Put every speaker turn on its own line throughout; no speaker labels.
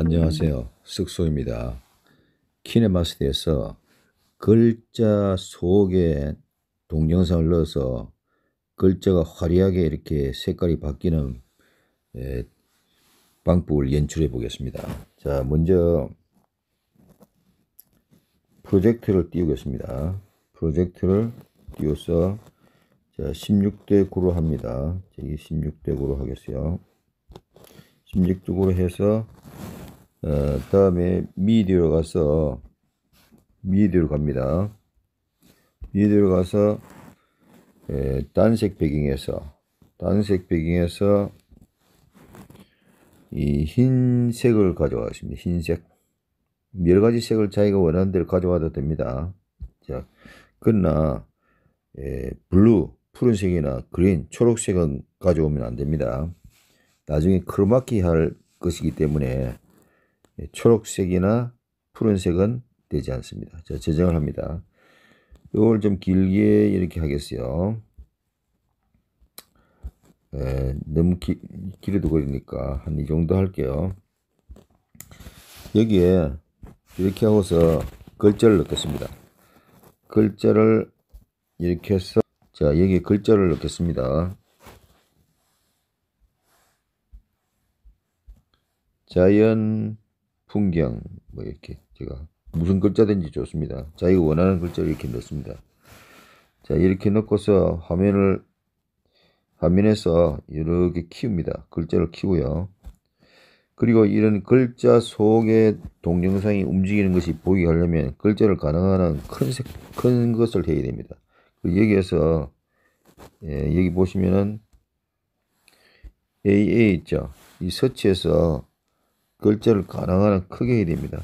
안녕하세요. 쓱소입니다. 키네마스터에서 글자 속에 동영상을 넣어서 글자가 화려하게 이렇게 색깔이 바뀌는 예, 방법을 연출해 보겠습니다. 자, 먼저 프로젝트를 띄우겠습니다. 프로젝트를 띄워서 자, 16대 9로 합니다. 16대 9로 하겠어요. 16대 9로 해서 어, 다음에 미디어로 가서 미디어로 갑니다. 미디로 가서 에, 예, 단색 배경에서 단색 배경에서 이 흰색을 가져가십니다. 흰색 여러 가지 색을 자기가 원하는 대로 가져와도 됩니다. 자, 그러나 에, 예, 블루 푸른색이나 그린 초록색은 가져오면 안 됩니다. 나중에 크로마키 할 것이기 때문에 예, 초록색이나 푸른색은 되지 않습니다. 자, 제정을 합니다. 이걸 좀 길게 이렇게 하겠어요. 에, 예, 너무 기, 길어도 그리니까 한 이 정도 할게요. 여기에 이렇게 하고서 글자를 넣겠습니다. 글자를 이렇게 해서 자 여기 에 글자를 넣겠습니다. 자연 풍경 뭐 이렇게 제가 무슨 글자든지 좋습니다. 자기가 원하는 글자를 이렇게 넣습니다. 자 이렇게 넣고서 화면을 화면에서 이렇게 키웁니다. 글자를 키우요 그리고 이런 글자 속에 동영상이 움직이는 것이 보이게 하려면 글자를 가능한 한큰큰 것을 해야 됩니다. 여기에서 예, 여기 보시면은 AA 있죠. 이 서치에서 글자를 가능한 한 크게 해야 됩니다.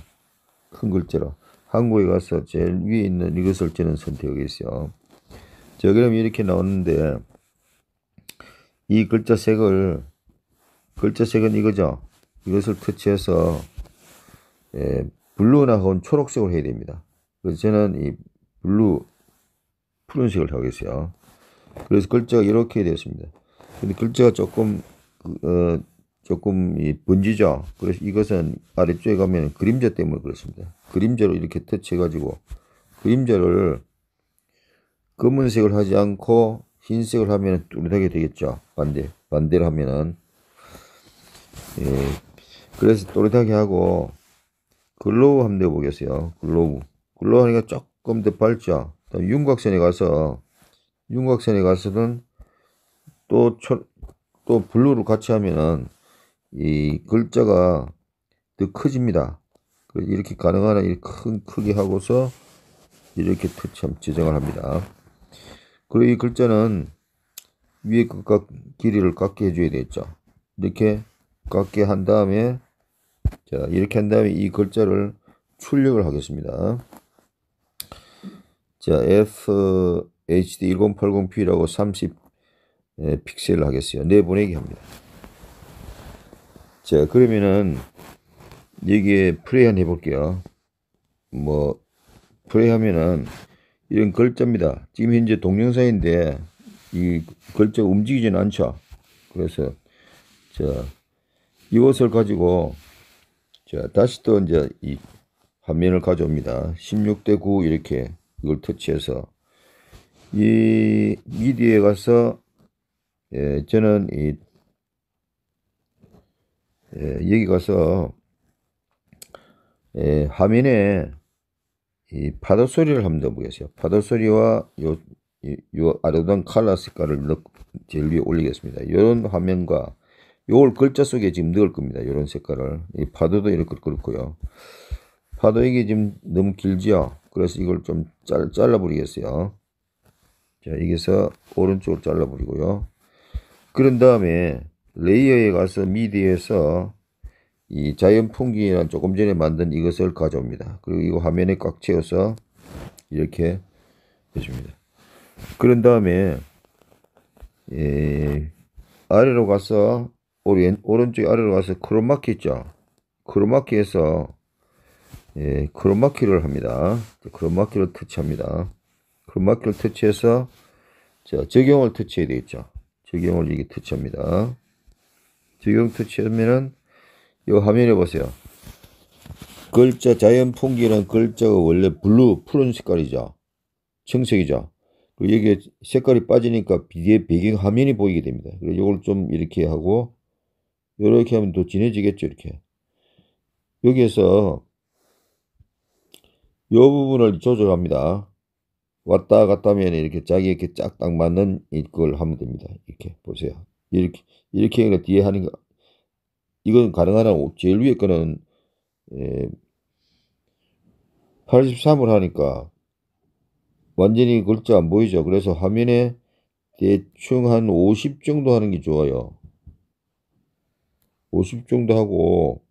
큰 글자로. 한국에 가서 제일 위에 있는 이것을 저는 선택하겠어요. 자, 그럼 이렇게 나오는데, 이 글자 색을, 글자 색은 이거죠. 이것을 터치해서, 예, 블루나 혹은 초록색을 해야 됩니다. 그래서 저는 이 블루, 푸른색을 하겠어요. 그래서 글자가 이렇게 되었습니다. 근데 글자가 조금, 그, 어, 조금 번지죠. 그래서 이것은 아래쪽에 가면 그림자 때문에 그렇습니다. 그림자로 이렇게 터치해가지고 그림자를 검은색을 하지 않고 흰색을 하면 뚜렷하게 되겠죠. 반대, 반대로 하면은. 예. 그래서 또렷하게 하고 글로우 한번 내보겠어요. 글로우. 글로우 하니까 조금 더 밝죠. 윤곽선에 가서 윤곽선에 가서는 또, 초, 또 블루로 같이 하면은 이 글자가 더 커집니다. 이렇게 가능한 큰 크기 하고서 이렇게 참 지정을 합니다. 그리고 이 글자는 위에 끝과 그 길이를 깎게 해줘야 되겠죠. 이렇게 깎게 한 다음에 자 이렇게 한 다음에 이 글자를 출력을 하겠습니다. 자 FHD 1080p라고 30 픽셀 하겠어요. 내보내기 네 합니다. 자, 그러면은 여기에 플레이 한 해볼게요. 뭐 플레이 하면은 이런 글자입니다. 지금 현재 동영상인데 이 글자 움직이지는 않죠. 그래서 자 이것을 가지고 자 다시 또 이제 이 화면을 가져옵니다. 16대 9 이렇게 이걸 터치해서 이 미디에 가서 예, 저는 이 예, 여기 가서 예, 화면에 이 파도 소리를 한번 보겠습니다. 파도 소리와 요, 요, 요 아르던 칼라 색깔을 넣, 제일 위에 올리겠습니다. 이런 화면과 요걸 글자 속에 지금 넣을 겁니다. 이런 색깔을. 이 파도도 이렇게 그렇고요. 파도 이게 지금 너무 길지요. 그래서 이걸 좀 잘, 잘라버리겠어요. 자, 여기서 오른쪽으로 잘라버리고요. 그런 다음에 레이어에 가서 미디에서 이 자연 풍기란 조금 전에 만든 이것을 가져옵니다. 그리고 이거 화면에 꽉 채워서 이렇게 해줍니다. 그런 다음에 예, 아래로 가서 오른, 오른쪽 아래로 가서 크로마키 있죠. 크로마키에서 예, 크로마키를 합니다. 크로마키를 터치합니다. 크로마키를 터치해서 자, 적용을 터치해야 되겠죠. 적용을 이게 터치합니다. 조경태 치면은 요 화면에 보세요. 글자 자연 풍기는 글자가 원래 블루 푸른 색깔이죠. 청색이죠. 그리고 여기에 색깔이 빠지니까 뒤에 배경 화면이 보이게 됩니다. 그래서 이걸 좀 이렇게 하고 이렇게 하면 더 진해지겠죠. 이렇게 여기에서 이 부분을 조절합니다. 왔다 갔다 하면 이렇게 자기에게 짝딱 맞는 이걸 하면 됩니다. 이렇게 보세요. 이렇게, 이렇게 해가 뒤에 하는 거. 이건 가능한 한 제일 위에 거는 83을 예, 하니까 완전히 글자 안 보이죠. 그래서 화면에 대충 한 50 정도 하는 게 좋아요. 50 정도 하고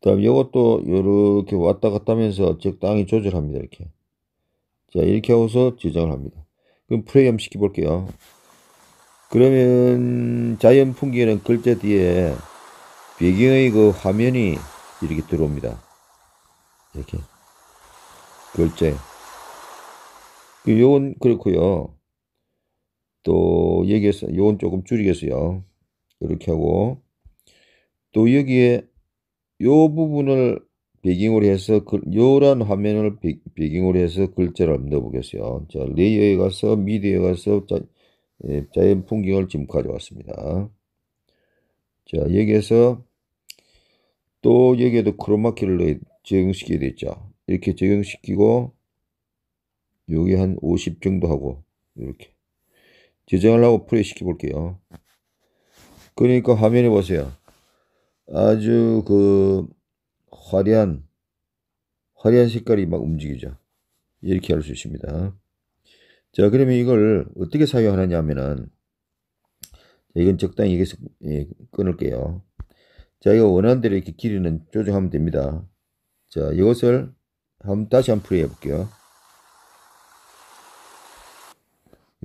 다음 이것도 이렇게 왔다 갔다 하면서 적당히 조절합니다. 이렇게 자 이렇게 하고서 저장을 합니다. 그럼 프레임 시켜볼게요. 그러면 자연 풍기는 글자 뒤에 배경의 그 화면이 이렇게 들어옵니다. 이렇게. 글자. 그 요건 그렇고요. 또 여기에서 요건 조금 줄이겠어요. 이렇게 하고 또 여기에 요 부분을 배경으로 해서 요란 화면을 배, 경으로 해서 글자를 넣어 보겠어요. 자, 레이어에 가서 미디어에 가서 자, 예, 자연 풍경을 지금 가져왔습니다. 자, 여기에서 또 여기에도 크로마키를 적용시키게 되죠. 이렇게 적용시키고 여기 한50 정도 하고 이렇게 저장을 하고 플레이 시켜 볼게요. 그러니까 화면에 보세요. 아주 그 화려한 화려한 색깔이 막 움직이죠. 이렇게 할 수 있습니다. 자, 그러면 이걸 어떻게 사용하느냐 하면은, 이건 적당히 여기서 예, 끊을게요. 자, 이거 원하 대로 이렇게 길이는 조정하면 됩니다. 자, 이것을 한 다시 한번 플레이 해볼게요.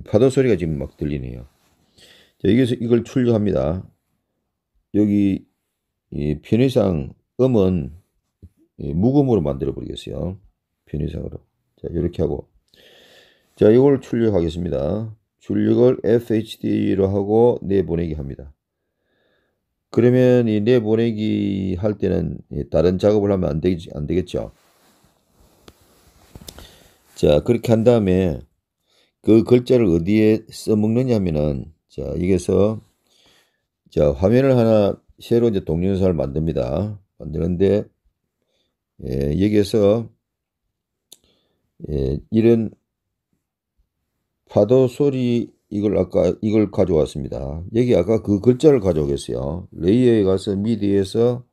파도 소리가 지금 막 들리네요. 자, 여기서 이걸 출력합니다. 여기 이 편의상 음은 묵음으로 만들어 버리겠어요. 편의상으로. 자, 이렇게 하고 자, 이걸 출력하겠습니다. 출력을 FHD로 하고 내보내기 합니다. 그러면 이 내보내기 할 때는 다른 작업을 하면 안, 되지, 안 되겠죠. 자, 그렇게 한 다음에 그 글자를 어디에 써먹느냐 하면은 자, 여기서 자, 화면을 하나 새로 이제 동영상을 만듭니다. 만드는데 예, 여기에서 예, 이런 파도 소리 이걸 아까 이걸 가져왔습니다. 여기 아까 그 글자를 가져오겠어요. 레이어에 가서 미디에서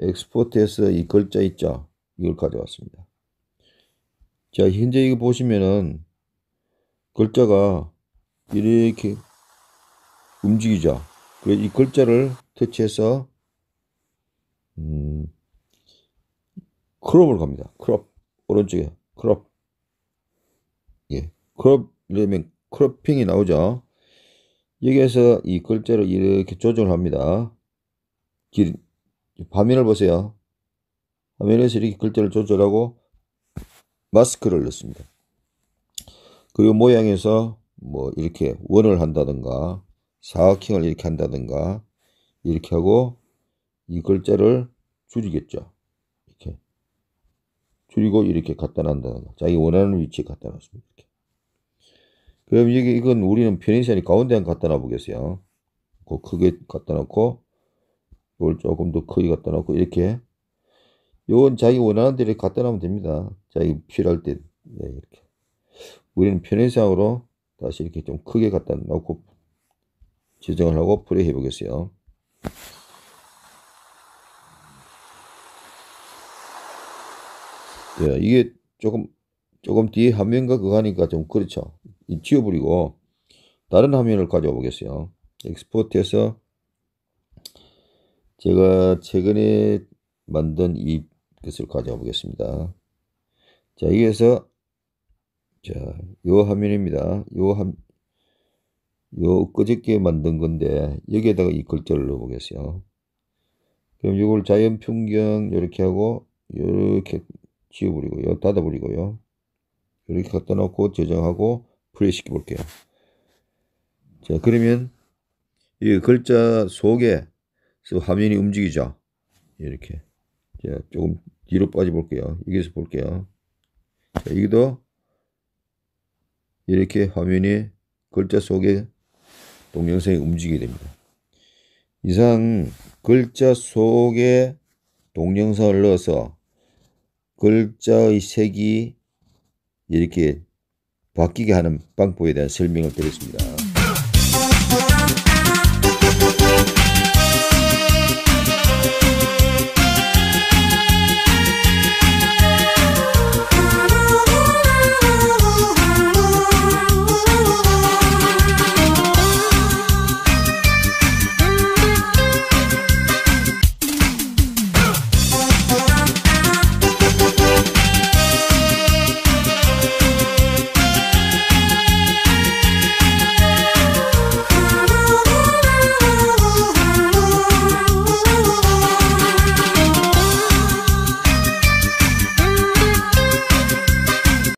엑스포트해서 이 글자 있죠. 이걸 가져왔습니다. 자 현재 이거 보시면은 글자가 이렇게 움직이죠. 그래서 이 글자를 터치해서 음, 크롭을 갑니다. 크롭 오른쪽에 크롭 예 크롭 그러면 크로핑이 나오죠. 여기에서 이 글자를 이렇게 조정을 합니다. 길, 화면을 보세요. 화면에서 이렇게 글자를 조절하고 마스크를 넣습니다. 그리고 모양에서 뭐 이렇게 원을 한다든가 사각형을 이렇게 한다든가 이렇게 하고 이 글자를 줄이겠죠. 이렇게 줄이고 이렇게 갖다 놨다 자기 원하는 위치에 갖다 놨습니다. 이렇게. 그럼 이게, 이건 우리는 편의션이 가운데 한 갖다 놔보겠어요. 그 크게 갖다 놓고, 이걸 조금 더 크게 갖다 놓고, 이렇게. 요건 자기 원하는 대로 갖다 놓으면 됩니다. 자기 필요할 때, 네, 이렇게. 우리는 편의상으로 다시 이렇게 좀 크게 갖다 놓고, 지정을 하고 플레이 해보겠어요. 예, 이게 조금 조금 뒤에 화면과 그거 하니까 좀 그렇죠. 지워버리고 다른 화면을 가져와 보겠어요. 엑스포트해서 제가 최근에 만든 이 것을 가져와 보겠습니다. 자, 여기에서 자, 요 화면입니다. 요 한, 요꺼적게 만든 건데 여기에다가 이 글자를 넣어 보겠어요. 그럼 이걸 자연 풍경 이렇게 하고 이렇게 지워버리고요. 닫아버리고요. 이렇게 갖다 놓고 저장하고 플레이 시켜 볼게요. 자, 그러면 이 글자 속에 화면이 움직이죠. 이렇게. 자, 조금 뒤로 빠져 볼게요. 여기서 볼게요. 자, 여기도 이렇게 화면이 글자 속에 동영상이 움직이게 됩니다. 이상 글자 속에 동영상을 넣어서 글자의 색이 이렇게 바뀌게 하는 방법에 대한 설명을 드렸습니다.